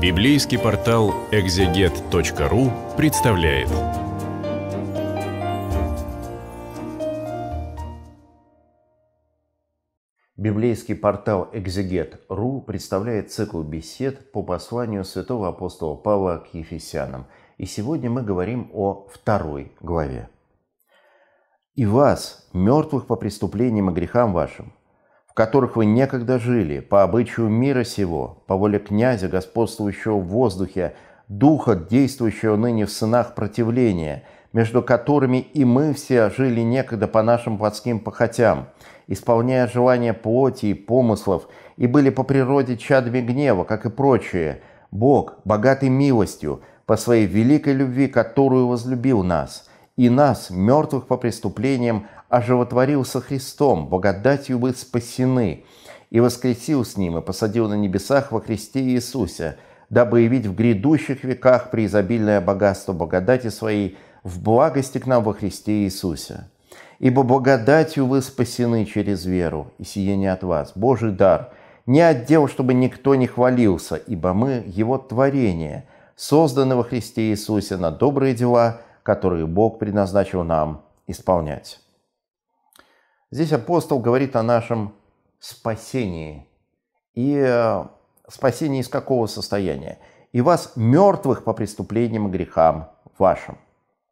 Библейский портал экзегет.ру представляет. Библейский портал экзегет.ру представляет цикл бесед по посланию святого апостола Павла к Ефесянам. И сегодня мы говорим о второй главе. «И вас, мертвых по преступлениям и грехам вашим, которых вы некогда жили, по обычаю мира сего, по воле князя, господствующего в воздухе, духа, действующего ныне в сынах противления, между которыми и мы все жили некогда по нашим плотским похотям, исполняя желания плоти и помыслов, и были по природе чадами гнева, как и прочие. Бог, богатый милостью, по своей великой любви, которую возлюбил нас, и нас, мертвых по преступлениям, оживотворился а Христом, благодатью вы спасены, и воскресил с Ним и посадил на небесах во Христе Иисусе, дабы явить в грядущих веках преизобильное богатство благодати Своей в благости к нам во Христе Иисусе. Ибо благодатью вы спасены через веру, и сие не от вас, Божий дар, не от дел, чтобы никто не хвалился, ибо мы – Его творение, созданы во Христе Иисусе на добрые дела, которые Бог предназначил нам исполнять. Здесь апостол говорит о нашем спасении. И э, спасении из какого состояния? И вас мертвых по преступлениям и грехам вашим,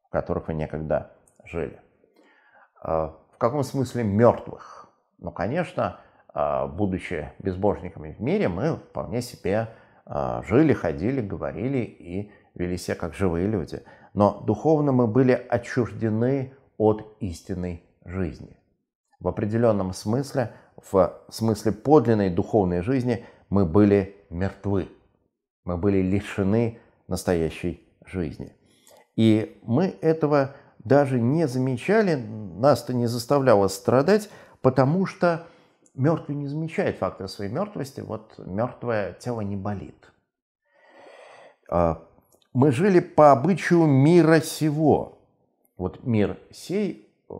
в которых вы некогда жили. Э, в каком смысле мертвых? Ну, конечно, э, будучи безбожниками в мире, мы вполне себе жили, ходили, говорили и вели себя как живые люди. Но духовно мы были отчуждены от истинной жизни. В определенном смысле, в смысле подлинной духовной жизни, мы были мертвы. Мы были лишены настоящей жизни. И мы этого даже не замечали, нас это не заставляло страдать, потому что мертвый не замечает факта своей мертвости, вот мертвое тело не болит. А, мы жили по обычаю мира сего. Вот мир сей э,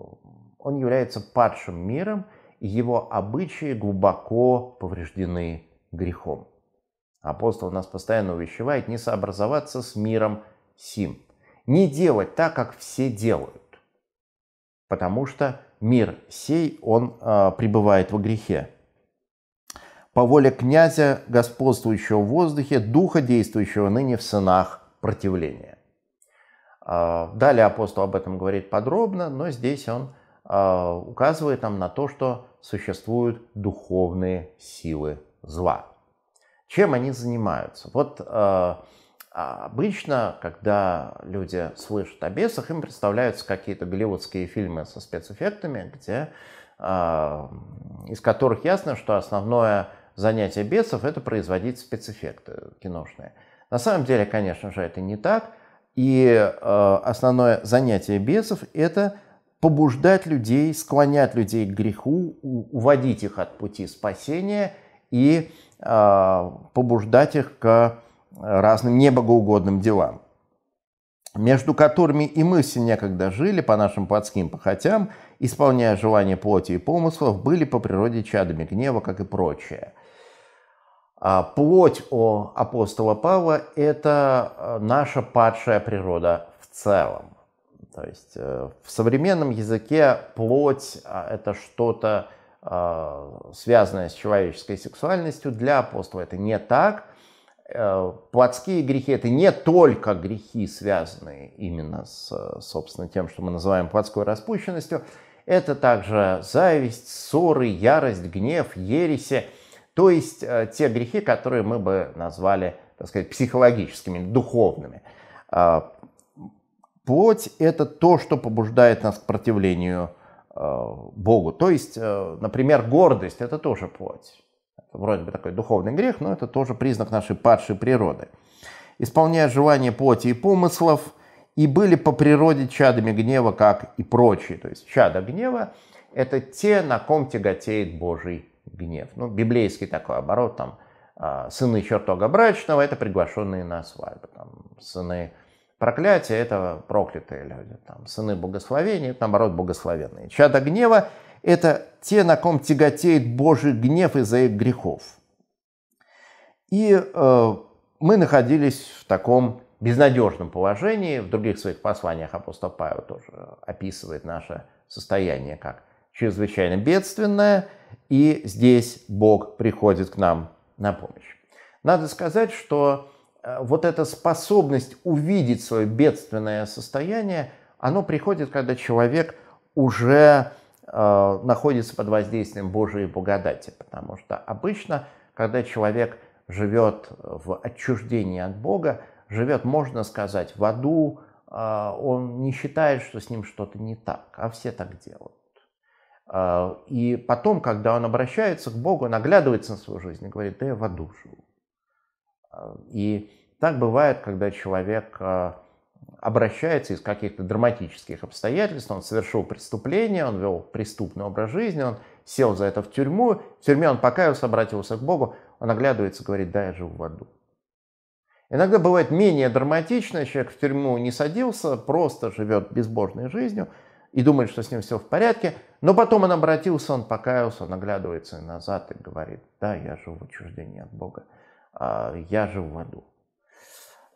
он является падшим миром, и его обычаи глубоко повреждены грехом. Апостол нас постоянно увещевает не сообразоваться с миром сим, не делать так, как все делают, потому что мир сей, он э, пребывает во грехе. По воле князя, господствующего в воздухе, духа, действующего ныне в сынах противления. А, далее апостол об этом говорит подробно, но здесь он а, указывает нам на то, что существуют духовные силы зла. Чем они занимаются? Вот а, обычно, когда люди слышат о бесах, им представляются какие-то голливудские фильмы со спецэффектами, где, а, из которых ясно, что основное занятие бесов – это производить спецэффекты киношные. На самом деле, конечно же, это не так. И основное занятие бесов – это побуждать людей, склонять людей к греху, уводить их от пути спасения и э, побуждать их к э, разным небогоугодным делам, между которыми и мы все некогда жили по нашим плотским похотям, исполняя желания плоти и помыслов, были по природе чадами гнева, как и прочее. А плоть у апостола Павла – это э, наша падшая природа в целом. То есть э, в современном языке плоть а, это что-то а, связанное с человеческой сексуальностью. Для апостола это не так. Э, плотские грехи это не только грехи, связанные именно с, собственно, тем, что мы называем плотской распущенностью. Это также зависть, ссоры, ярость, гнев, ереси. То есть э, те грехи, которые мы бы назвали, так сказать, психологическими, духовными. А, Плоть – это то, что побуждает нас к противлению э, Богу. То есть, э, например, гордость – это тоже плоть. Это вроде бы такой духовный грех, но это тоже признак нашей падшей природы. Исполняя желания плоти и помыслов, и были по природе чадами гнева, как и прочие. То есть чада гнева – это те, на ком тяготеет Божий гнев. Ну, библейский такой оборот, там, э, сыны чертога брачного – это приглашенные на свадьбу, там, сыны Проклятие – это проклятые люди, там, сыны богословения, это, наоборот, богословенные. Чада гнева – это те, на ком тяготеет Божий гнев из-за их грехов. И э, мы находились в таком безнадежном положении. В других своих посланиях апостол Павел тоже описывает наше состояние как чрезвычайно бедственное, и здесь Бог приходит к нам на помощь. Надо сказать, что Э, вот эта способность увидеть свое бедственное состояние, оно приходит, когда человек уже э, находится под воздействием Божьей благодати, потому что обычно, когда человек живет в отчуждении от Бога, живет, можно сказать, в аду, э, он не считает, что с ним что-то не так, а все так делают. и потом, когда он обращается к Богу, он оглядывается на свою жизнь и говорит, да я в аду живу. А, и так бывает, когда человек а, обращается из каких-то драматических обстоятельств, он совершил преступление, он вел преступный образ жизни, он сел за это в тюрьму, в тюрьме он покаялся, обратился к Богу, он оглядывается, говорит, да, я живу в аду. Иногда бывает менее драматично, человек в тюрьму не садился, просто живет безбожной жизнью и думает, что с ним все в порядке, но потом он обратился, он покаялся, он оглядывается назад и говорит, да, я живу в отчуждении от Бога. А, я живу в аду.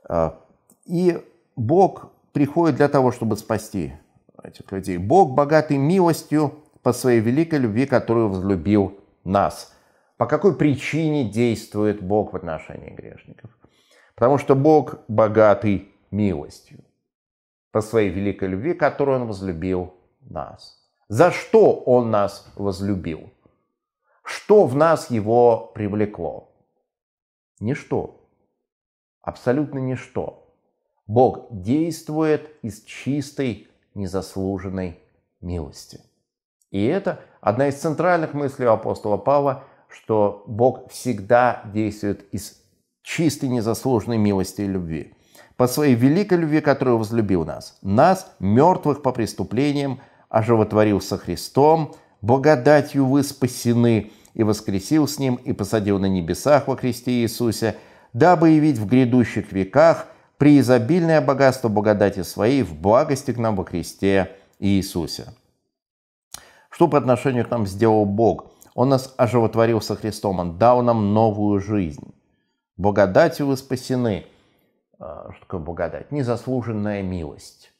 А, и Бог приходит для того, чтобы спасти этих людей. Бог богатый милостью по своей великой любви, которую возлюбил нас. По какой причине действует Бог в отношении грешников? Потому что Бог богатый милостью по своей великой любви, которую Он возлюбил нас. За что Он нас возлюбил? Что в нас Его привлекло? Ничто. Абсолютно ничто. Бог действует из чистой, незаслуженной милости. И это одна из центральных мыслей апостола Павла, что Бог всегда действует из чистой, незаслуженной милости и любви. По своей великой любви, которую возлюбил нас, нас, мертвых по преступлениям, оживотворился Христом, благодатью вы спасены, и воскресил с ним, и посадил на небесах во Христе Иисусе, дабы явить в грядущих веках преизобильное богатство благодати своей в благости к нам во Христе Иисусе. Что по отношению к нам сделал Бог? Он нас оживотворил со Христом, Он дал нам новую жизнь. Благодатью вы спасены. А, что такое благодать? Незаслуженная милость.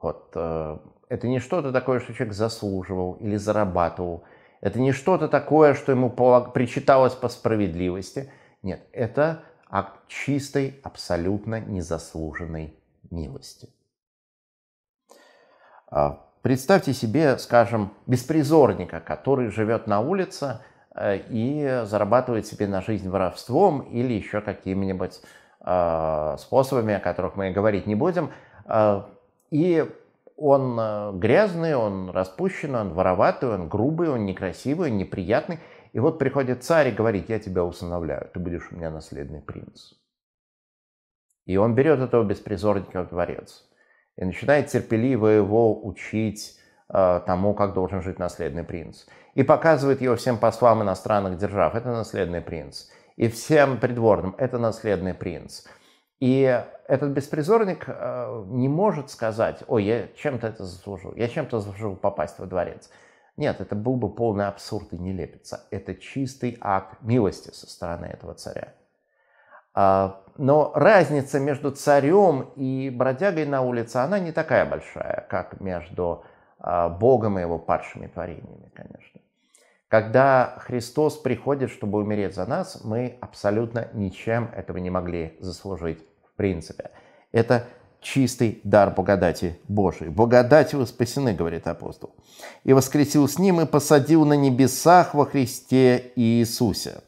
Вот э, это не что-то такое, что человек заслуживал или зарабатывал – это не что-то такое, что ему причиталось по справедливости. Нет, это акт чистой, абсолютно незаслуженной милости. А, представьте себе, скажем, беспризорника, который живет на улице э, и зарабатывает себе на жизнь воровством или еще какими-нибудь а, способами, о которых мы говорить не будем. А, и он э, грязный, он распущенный, он вороватый, он грубый, он некрасивый, он неприятный. И вот приходит царь и говорит, я тебя усыновляю, ты будешь у меня наследный принц. И он берет этого беспризорника в дворец и начинает терпеливо его учить э, тому, как должен жить наследный принц. И показывает его всем послам иностранных держав, это наследный принц. И всем придворным, это наследный принц. И этот беспризорник э, не может сказать, ой, я чем-то это заслужил, я чем-то заслужил попасть во дворец. Нет, это был бы полный абсурд и нелепица. Это чистый акт милости со стороны этого царя. А, но разница между царем и бродягой на улице, она не такая большая, как между а, Богом и его падшими творениями, конечно. Когда Христос приходит, чтобы умереть за нас, мы абсолютно ничем этого не могли заслужить, в принципе. Это чистый дар благодати Божией. Благодать вы спасены, говорит апостол. И воскресил с ним и посадил на небесах во Христе Иисусе.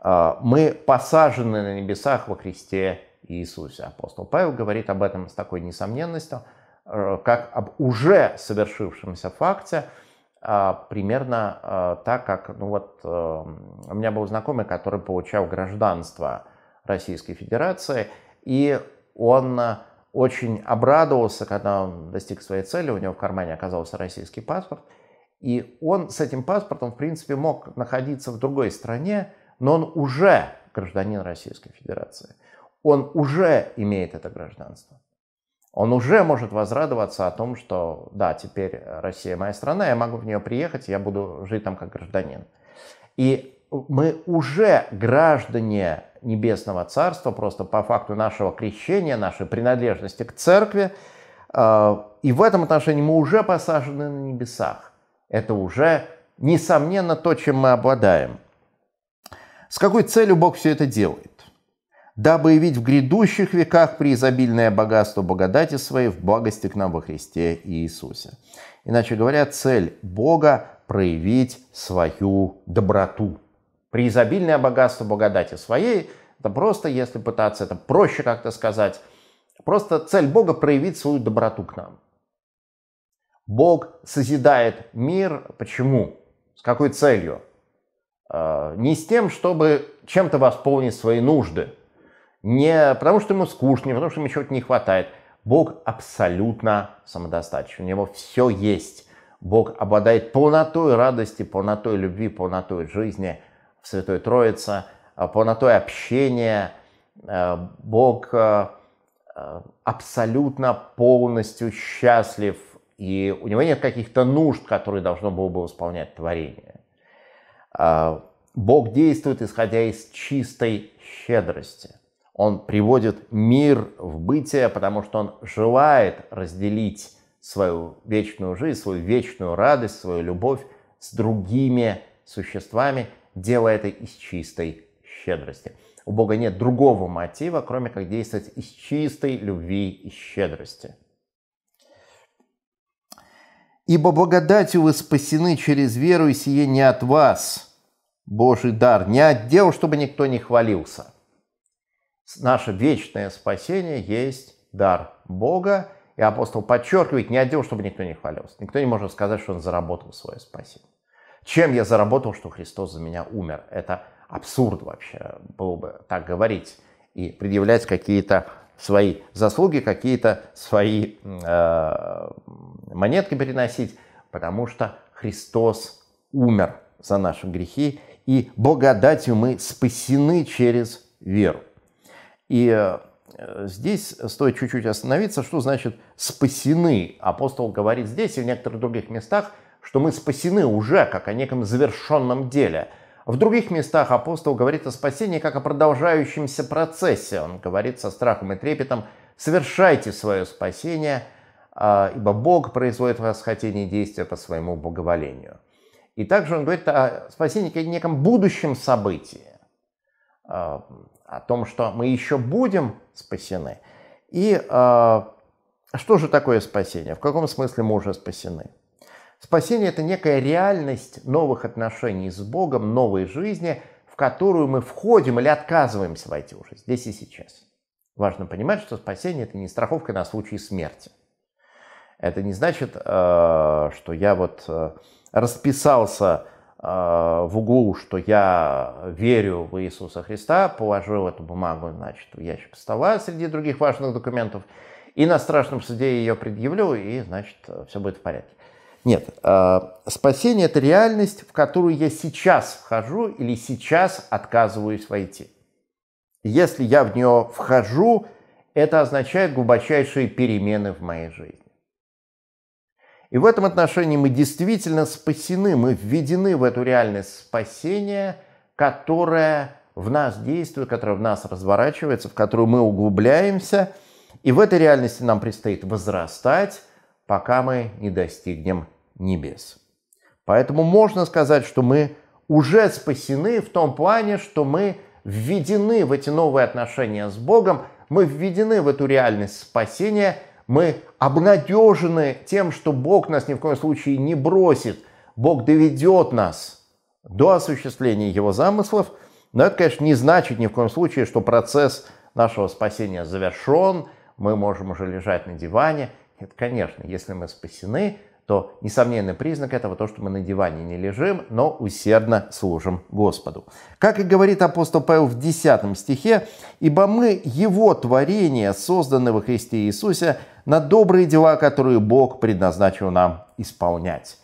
А, мы посажены на небесах во Христе Иисусе. Апостол Павел говорит об этом с такой несомненностью, а, как об уже совершившемся факте – а, примерно а, так, как, ну вот, эм, у меня был знакомый, который получал гражданство Российской Федерации, и он э, очень обрадовался, когда он достиг своей цели, у него в кармане оказался российский паспорт, и он с этим паспортом, в принципе, мог находиться в другой стране, но он уже гражданин Российской Федерации. Он уже имеет это гражданство он уже может возрадоваться о том, что да, теперь Россия моя страна, я могу в нее приехать, я буду жить там как гражданин. И мы уже граждане Небесного Царства, просто по факту нашего крещения, нашей принадлежности к церкви. А, и в этом отношении мы уже посажены на небесах. Это уже, несомненно, то, чем мы обладаем. С какой целью Бог все это делает? дабы явить в грядущих веках преизобильное богатство благодати своей в благости к нам во Христе Иисусе. Иначе говоря, цель Бога – проявить свою доброту. Преизобильное богатство благодати своей – это просто, если пытаться, это проще как-то сказать, просто цель Бога – проявить свою доброту к нам. Бог созидает мир. Почему? С какой целью? Э, не с тем, чтобы чем-то восполнить свои нужды – не потому, что ему скучно, не потому, что ему чего-то не хватает. Бог абсолютно самодостаточен, у него все есть. Бог обладает полнотой радости, полнотой любви, полнотой жизни в Святой Троице, э, полнотой общения. Э, Бог э, абсолютно полностью счастлив, и у него нет каких-то нужд, которые должно было бы восполнять творение. Бог действует, исходя из чистой щедрости – он приводит мир в бытие, потому что он желает разделить свою вечную жизнь, свою вечную радость, свою любовь с другими существами, делая это из чистой щедрости. У Бога нет другого мотива, кроме как действовать из чистой любви и щедрости. «Ибо благодатью вы спасены через веру, и сие не от вас, Божий дар, не от дел, чтобы никто не хвалился». Наше вечное спасение есть дар Бога. И апостол подчеркивает, не отдел, чтобы никто не хвалился. Никто не может сказать, что он заработал свое спасение. Чем я заработал, что Христос за меня умер? Это абсурд вообще было бы так говорить и предъявлять какие-то свои заслуги, какие-то свои э, монетки переносить, потому что Христос умер за наши грехи, и благодатью мы спасены через веру. И э, здесь стоит чуть-чуть остановиться, что значит «спасены». Апостол говорит здесь и в некоторых других местах, что мы спасены уже, как о неком завершенном деле. В других местах апостол говорит о спасении как о продолжающемся процессе. Он говорит со страхом и трепетом «совершайте свое спасение», а, ибо Бог производит в вас хотение и действия по своему благоволению. И также он говорит о спасении как о неком будущем событии а, о том, что мы еще будем спасены. И э, что же такое спасение? В каком смысле мы уже спасены? Спасение – это некая реальность новых отношений с Богом, новой жизни, в которую мы входим или отказываемся войти уже здесь и сейчас. Важно понимать, что спасение – это не страховка на случай смерти. Это не значит, э, что я вот э, расписался Э, в углу, что я верю в Иисуса Христа, положил эту бумагу, значит, в ящик стола среди других важных документов, и на страшном суде ее предъявлю, и, значит, все будет в порядке. Нет, э, спасение – это реальность, в которую я сейчас вхожу или сейчас отказываюсь войти. Если я в нее вхожу, это означает глубочайшие перемены в моей жизни. И в этом отношении мы действительно спасены, мы введены в эту реальность спасения, которая в нас действует, которая в нас разворачивается, в которую мы углубляемся. И в этой реальности нам предстоит возрастать, пока мы не достигнем небес. Поэтому можно сказать, что мы уже спасены в том плане, что мы введены в эти новые отношения с Богом, мы введены в эту реальность спасения – мы обнадежены тем, что Бог нас ни в коем случае не бросит. Бог доведет нас до осуществления Его замыслов. Но это, конечно, не значит ни в коем случае, что процесс нашего спасения завершен, мы можем уже лежать на диване. Это, конечно, если мы спасены, то несомненный признак этого то, что мы на диване не лежим, но усердно служим Господу. Как и говорит апостол Павел в 10 стихе, «Ибо мы Его творение, созданы во Христе Иисусе, на добрые дела, которые Бог предназначил нам исполнять».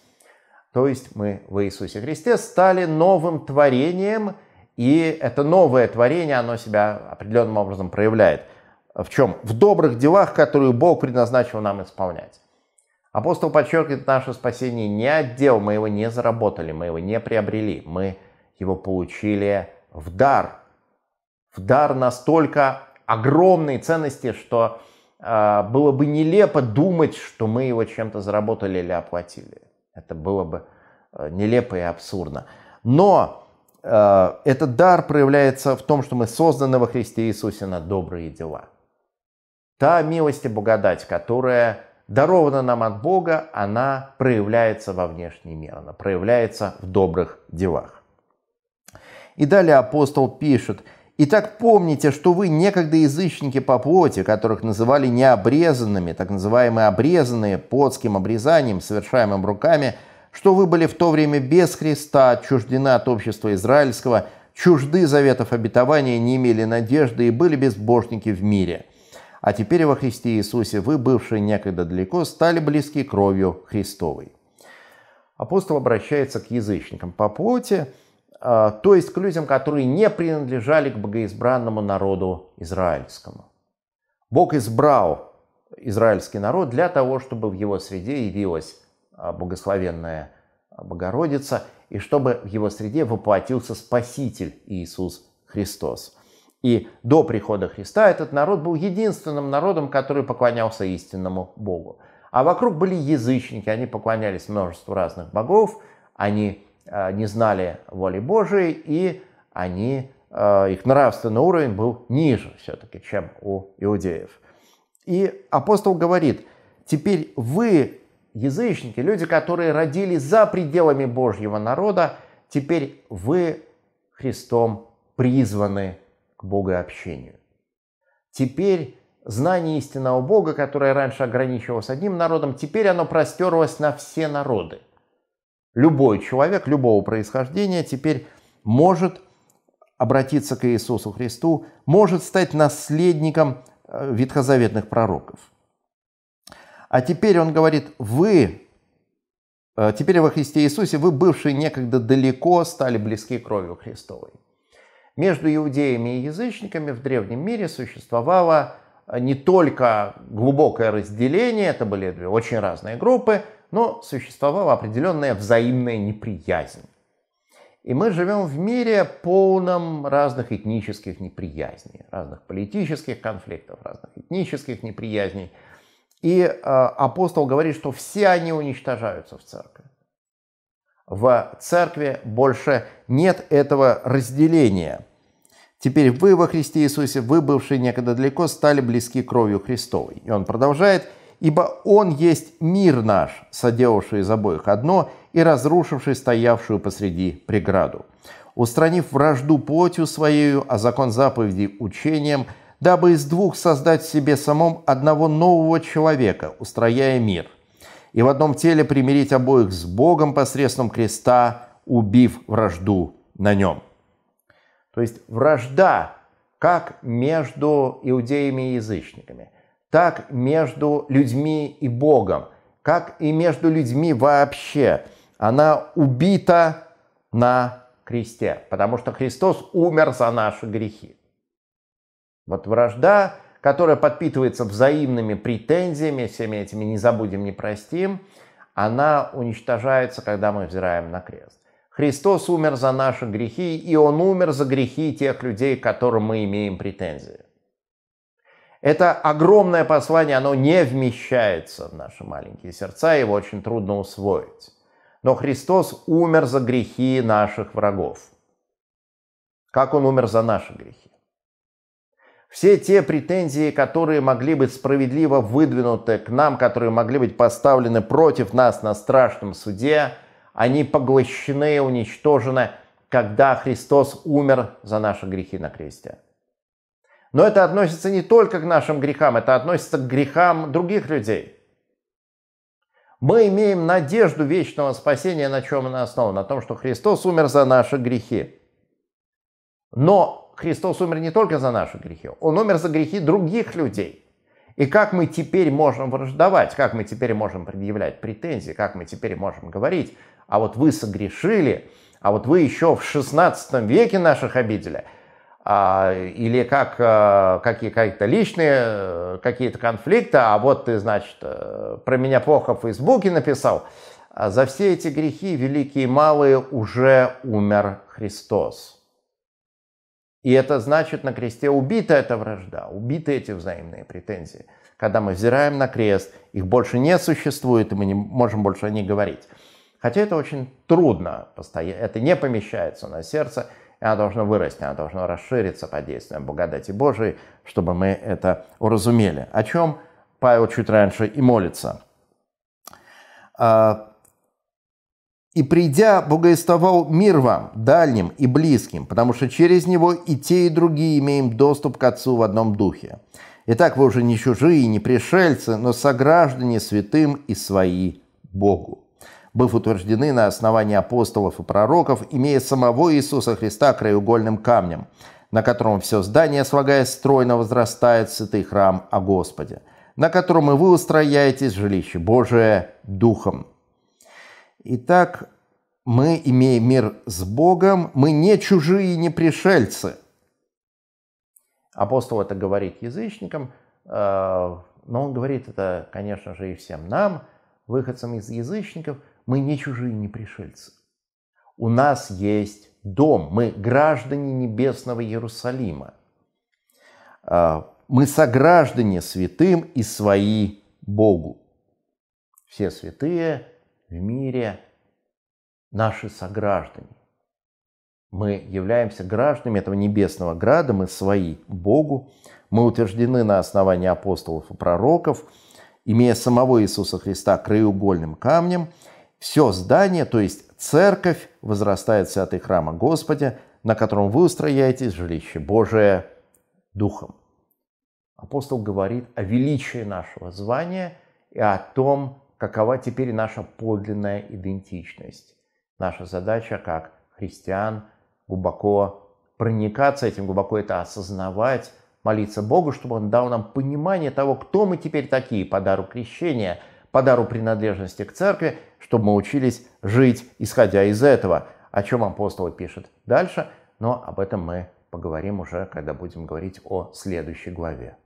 То есть мы в Иисусе Христе стали новым творением, и это новое творение, оно себя определенным образом проявляет. В чем? В добрых делах, которые Бог предназначил нам исполнять. Апостол подчеркивает наше спасение не отдел, мы его не заработали, мы его не приобрели, мы его получили в дар. В дар настолько огромной ценности, что э, было бы нелепо думать, что мы его чем-то заработали или оплатили. Это было бы э, нелепо и абсурдно. Но э, этот дар проявляется в том, что мы созданы во Христе Иисусе на добрые дела. Та милость и благодать, которая дарована нам от Бога, она проявляется во внешний мир, она проявляется в добрых делах. И далее апостол пишет, Итак, помните, что вы некогда язычники по плоти, которых называли необрезанными, так называемые обрезанные плотским обрезанием, совершаемым руками, что вы были в то время без Христа, отчуждены от общества израильского, чужды заветов обетования, не имели надежды и были безбожники в мире. А теперь во Христе Иисусе вы, бывшие некогда далеко, стали близки кровью Христовой. Апостол обращается к язычникам по плоти, а, то есть к людям, которые не принадлежали к богоизбранному народу израильскому. Бог избрал израильский народ для того, чтобы в его среде явилась а, благословенная а, Богородица, и чтобы в его среде воплотился Спаситель Иисус Христос. И до прихода Христа этот народ был единственным народом, который поклонялся истинному Богу. А вокруг были язычники, они поклонялись множеству разных богов, они э, не знали воли Божией, и они, э, их нравственный уровень был ниже все-таки, чем у иудеев. И апостол говорит, теперь вы, язычники, люди, которые родились за пределами Божьего народа, теперь вы Христом призваны к богообщению. Теперь знание истинного Бога, которое раньше ограничивалось одним народом, теперь оно простерлось на все народы. Любой человек, любого происхождения теперь может обратиться к Иисусу Христу, может стать наследником э, ветхозаветных пророков. А теперь он говорит, вы, э, теперь во Христе Иисусе, вы, бывшие некогда далеко, стали близки кровью Христовой. Между иудеями и язычниками в древнем мире существовало э, не только глубокое разделение, это были две очень разные группы, но существовала определенная взаимная неприязнь. И мы живем в мире полном разных этнических неприязней, разных политических конфликтов, разных этнических неприязней. И э, апостол говорит, что все они уничтожаются в церкви. В церкви больше нет этого разделения. Теперь вы во Христе Иисусе, вы, бывшие некогда далеко, стали близки кровью Христовой. И он продолжает, ибо Он есть мир наш, соделавший из обоих одно и разрушивший стоявшую посреди преграду, устранив вражду плотью своею, а закон заповеди учением, дабы из двух создать в себе самом одного нового человека, устрояя мир – и в одном теле примирить обоих с Богом посредством креста, убив вражду на нем. То есть вражда как между иудеями и язычниками, так между людьми и Богом, как и между людьми вообще. Она убита на кресте, потому что Христос умер за наши грехи. Вот вражда которая подпитывается взаимными претензиями, всеми этими «не забудем, не простим», она уничтожается, когда мы взираем на крест. Христос умер за наши грехи, и Он умер за грехи тех людей, к которым мы имеем претензии. Это огромное послание, оно не вмещается в наши маленькие сердца, его очень трудно усвоить. Но Христос умер за грехи наших врагов. Как Он умер за наши грехи? Все те претензии, которые могли быть справедливо выдвинуты к нам, которые могли быть поставлены против нас на страшном суде, они поглощены и уничтожены, когда Христос умер за наши грехи на кресте. Но это относится не только к нашим грехам, это относится к грехам других людей. Мы имеем надежду вечного спасения, на чем она основана, на том, что Христос умер за наши грехи. Но Христос умер не только за наши грехи, Он умер за грехи других людей. И как мы теперь можем враждовать, как мы теперь можем предъявлять претензии, как мы теперь можем говорить, а вот вы согрешили, а вот вы еще в 16 веке наших обидели, а, или как а, какие, какие-то личные э, какие-то конфликты, а вот ты, значит, э, про меня плохо в Фейсбуке написал. А за все эти грехи, великие и малые, уже умер Христос. И это значит, на кресте убита эта вражда, убиты эти взаимные претензии. Когда мы взираем на крест, их больше не существует, и мы не можем больше о них говорить. Хотя это очень трудно, это не помещается на сердце, и оно должно вырасти, оно должно расшириться под действием благодати Божией, чтобы мы это уразумели. О чем Павел чуть раньше и молится. А, и придя, благовествовал мир вам, дальним и близким, потому что через него и те, и другие имеем доступ к Отцу в одном духе. Итак, вы уже не чужие, не пришельцы, но сограждане святым и свои Богу, быв утверждены на основании апостолов и пророков, имея самого Иисуса Христа краеугольным камнем, на котором все здание, слагаясь стройно, возрастает святый храм о Господе, на котором и вы устрояетесь жилище Божие Духом – Итак, мы имеем мир с Богом, мы не чужие, не пришельцы. Апостол это говорит язычникам, э, но он говорит это, конечно же, и всем нам, выходцам из язычников, мы не чужие, не пришельцы. У нас есть дом, мы граждане небесного Иерусалима. Э, мы сограждане святым и свои Богу. Все святые в мире наши сограждане. Мы являемся гражданами этого небесного града, мы свои Богу. Мы утверждены на основании апостолов и пророков, имея самого Иисуса Христа краеугольным камнем. Все здание, то есть церковь, возрастает с этой храма Господя, на котором вы устрояетесь жилище Божие духом. Апостол говорит о величии нашего звания и о том, какова теперь наша подлинная идентичность. Наша задача как христиан глубоко проникаться этим, глубоко это осознавать, молиться Богу, чтобы Он дал нам понимание того, кто мы теперь такие, по дару крещения, по дару принадлежности к церкви, чтобы мы учились жить, исходя из этого, о чем апостол пишет дальше, но об этом мы поговорим уже, когда будем говорить о следующей главе.